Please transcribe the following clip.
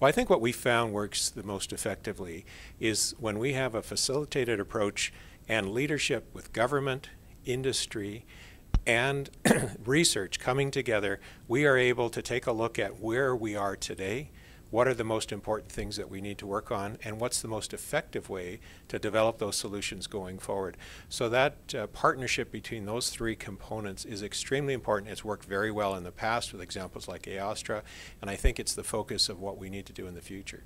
Well, I think what we found works the most effectively is when we have a facilitated approach and leadership with government, industry, and research coming together, we are able to take a look at where we are today, what are the most important things that we need to work on and what's the most effective way to develop those solutions going forward. So that uh, partnership between those three components is extremely important. It's worked very well in the past with examples like AOSTRA, and I think it's the focus of what we need to do in the future.